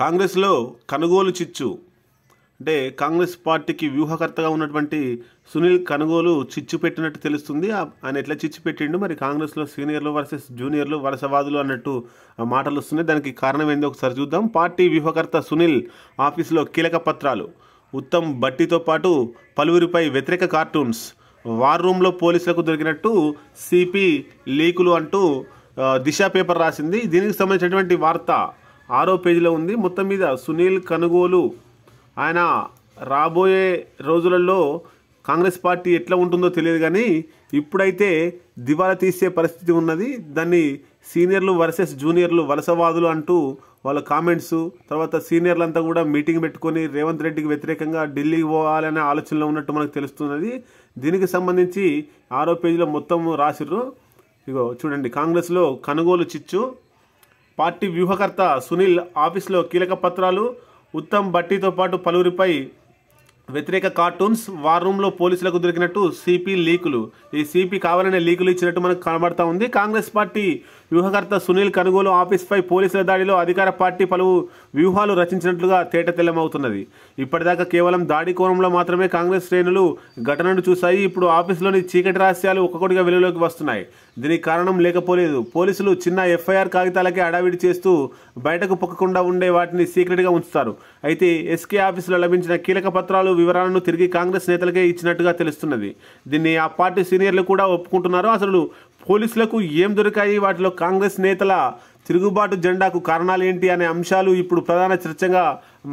కాంగ్రెస్లో కనుగోలు చిచ్చు అంటే కాంగ్రెస్ పార్టీకి వ్యూహకర్తగా ఉన్నటువంటి సునీల్ కనుగోలు చిచ్చు పెట్టినట్టు తెలుస్తుంది ఆయన ఎట్లా చిచ్చు పెట్టిండు మరి కాంగ్రెస్లో సీనియర్లు వర్సెస్ జూనియర్లు వరుసవాదులు అన్నట్టు మాటలు వస్తున్నాయి దానికి కారణం ఏందో ఒకసారి చూద్దాం పార్టీ వ్యూహకర్త సునీల్ ఆఫీసులో కీలక పత్రాలు ఉత్తమ్ భట్టితో పాటు పలువురిపై వ్యతిరేక కార్టూన్స్ వార్ రూమ్లో పోలీసులకు దొరికినట్టు సిపి లీకులు అంటూ దిశా పేపర్ రాసింది దీనికి సంబంధించినటువంటి వార్త ఆరో పేజీలో ఉంది మొత్తం మీద సునీల్ కనుగోలు ఆయన రాబోయే రోజులలో కాంగ్రెస్ పార్టీ ఎట్లా ఉంటుందో తెలియదు కానీ ఇప్పుడైతే దివాలా తీసే పరిస్థితి ఉన్నది దాన్ని సీనియర్లు వర్సెస్ జూనియర్లు వలసవాదులు అంటూ వాళ్ళ కామెంట్స్ తర్వాత సీనియర్లంతా కూడా మీటింగ్ పెట్టుకొని రేవంత్ రెడ్డికి వ్యతిరేకంగా ఢిల్లీకి పోవాలనే ఆలోచనలో ఉన్నట్టు మనకు తెలుస్తున్నది దీనికి సంబంధించి ఆరో పేజీలో మొత్తం రాసిర్రు ఇగో చూడండి కాంగ్రెస్లో కనుగోలు చిచ్చు పార్టీ వ్యూహకర్త సునీల్ ఆఫీస్లో కీలక పత్రాలు ఉత్తమ్ భట్టితో పాటు పలువురిపై వ్యతిరేక కార్టూన్స్ వార్ రూమ్లో పోలీసులకు దొరికినట్టు సిపి లీకులు ఈ సిపి కావాలనే లీకులు ఇచ్చినట్టు మనకు కనబడతా ఉంది కాంగ్రెస్ పార్టీ వ్యూహకర్త సునీల్ కనుగోలు ఆఫీస్పై పోలీసుల దాడిలో అధికార పార్టీ పలు వ్యూహాలు రచించినట్లుగా తెల్లమవుతున్నది ఇప్పటిదాకా కేవలం దాడి కోణంలో మాత్రమే కాంగ్రెస్ శ్రేణులు ఘటనను చూశాయి ఇప్పుడు ఆఫీసులోని చీకటి రహస్యాలు ఒక్కొక్కటిగా వెలుగులోకి వస్తున్నాయి దీనికి కారణం లేకపోలేదు పోలీసులు చిన్న ఎఫ్ఐఆర్ కాగితాలకే అడావిడి చేస్తూ బయటకు పొక్కకుండా ఉండే వాటిని సీక్రెట్గా ఉంచుతారు అయితే ఎస్కే ఆఫీసులో లభించిన కీలక పత్రాలు వివరాలను తిరిగి కాంగ్రెస్ నేతలకే ఇచ్చినట్టుగా తెలుస్తున్నది దీన్ని ఆ పార్టీ సీనియర్లు కూడా ఒప్పుకుంటున్నారు అసలు పోలీసులకు ఏం దొరికాయి వాటిలో కాంగ్రెస్ నేతల తిరుగుబాటు జెండాకు కారణాలు ఏంటి అనే అంశాలు ఇప్పుడు ప్రధాన చర్చగా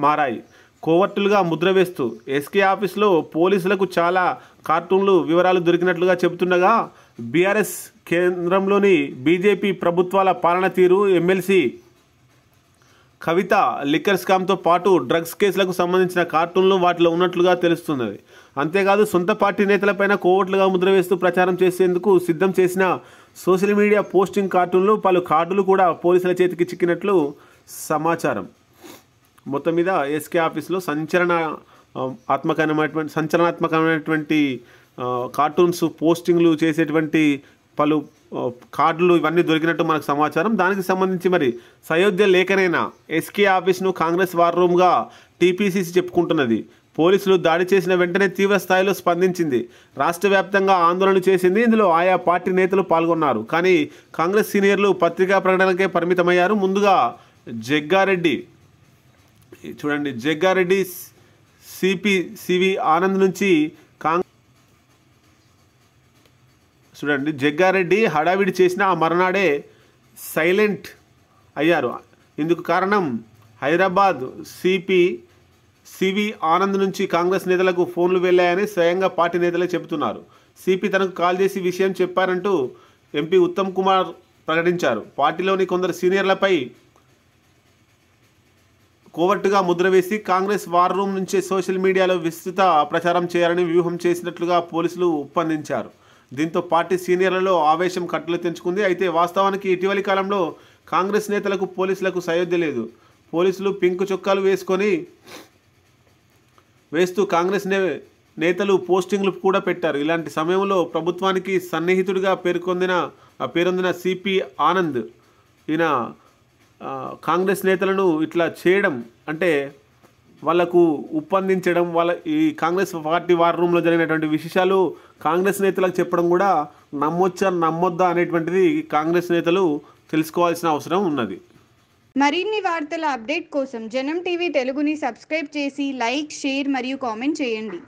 మారాయి కోవర్టులుగా ముద్ర వేస్తూ ఎస్కే ఆఫీస్లో పోలీసులకు చాలా కార్టూన్లు వివరాలు దొరికినట్లుగా చెబుతుండగా బీఆర్ఎస్ కేంద్రంలోని బీజేపీ ప్రభుత్వాల పాలన తీరు ఎమ్మెల్సీ కవిత లిక్కర్ స్కామ్తో పాటు డ్రగ్స్ కేసులకు సంబంధించిన కార్టూన్లు వాటిలో ఉన్నట్లుగా తెలుస్తున్నది అంతేకాదు సొంత పార్టీ నేతలపైన కోవట్లుగా ముద్ర వేస్తూ ప్రచారం చేసేందుకు సిద్ధం చేసిన సోషల్ మీడియా పోస్టింగ్ కార్టూన్లు పలు కార్డులు కూడా పోలీసుల చేతికి చిక్కినట్లు సమాచారం మొత్తం మీద ఎస్కే ఆఫీస్లో సంచలన ఆత్మకమైనటువంటి సంచలనాత్మకమైనటువంటి కార్టూన్స్ పోస్టింగ్లు చేసేటువంటి పలు కార్డులు ఇవన్నీ దొరికినట్టు మనకు సమాచారం దానికి సంబంధించి మరి సయోధ్య లేఖనైనా ఎస్కే ఆఫీస్ను కాంగ్రెస్ వార్ రూమ్గా టీపీసీసీ చెప్పుకుంటున్నది పోలీసులు దాడి చేసిన వెంటనే తీవ్ర స్థాయిలో స్పందించింది రాష్ట్ర వ్యాప్తంగా ఆందోళన చేసింది ఇందులో ఆయా పార్టీ నేతలు పాల్గొన్నారు కానీ కాంగ్రెస్ సీనియర్లు పత్రికా ప్రకటనకే పరిమితమయ్యారు ముందుగా జగ్గారెడ్డి చూడండి జగ్గారెడ్డి సిపి సివి ఆనంద్ నుంచి చూడండి జగ్గారెడ్డి హడావిడి చేసిన ఆ మరునాడే సైలెంట్ అయ్యారు ఇందుకు కారణం హైదరాబాద్ సిపి సివి ఆనంద్ నుంచి కాంగ్రెస్ నేతలకు ఫోన్లు వెళ్ళాయని స్వయంగా పార్టీ నేతలే చెబుతున్నారు సిపి తనకు కాల్ చేసి విషయం చెప్పారంటూ ఎంపీ ఉత్తమ్ కుమార్ ప్రకటించారు పార్టీలోని కొందరు సీనియర్లపై కోవర్టుగా ముద్ర వేసి కాంగ్రెస్ వార్ రూమ్ నుంచే సోషల్ మీడియాలో విస్తృత ప్రచారం చేయాలని వ్యూహం చేసినట్లుగా పోలీసులు ఒప్పందించారు దీంతో పార్టీ సీనియర్లలో ఆవేశం కట్టలు తెంచుకుంది అయితే వాస్తవానికి ఇటీవలి కాలంలో కాంగ్రెస్ నేతలకు పోలీసులకు సయోధ్య లేదు పోలీసులు పింక్ చొక్కాలు వేసుకొని వేస్తూ కాంగ్రెస్ నే నేతలు పోస్టింగ్లు కూడా పెట్టారు ఇలాంటి సమయంలో ప్రభుత్వానికి సన్నిహితుడిగా పేర్కొందిన పేరొందిన సిపి ఆనంద్ ఈయన కాంగ్రెస్ నేతలను ఇట్లా చేయడం అంటే వాళ్లకు ఉప్పందించడం వాళ్ళ ఈ కాంగ్రెస్ పార్టీ వార్ రూమ్లో జరిగినటువంటి విశేషాలు కాంగ్రెస్ నేతలకు చెప్పడం కూడా నమ్మొచ్చా నమ్మొద్దా అనేటువంటిది కాంగ్రెస్ నేతలు తెలుసుకోవాల్సిన అవసరం ఉన్నది మరిన్ని వార్తల అప్డేట్ కోసం జనం టీవీ తెలుగుని సబ్స్క్రైబ్ చేసి లైక్ షేర్ మరియు కామెంట్ చేయండి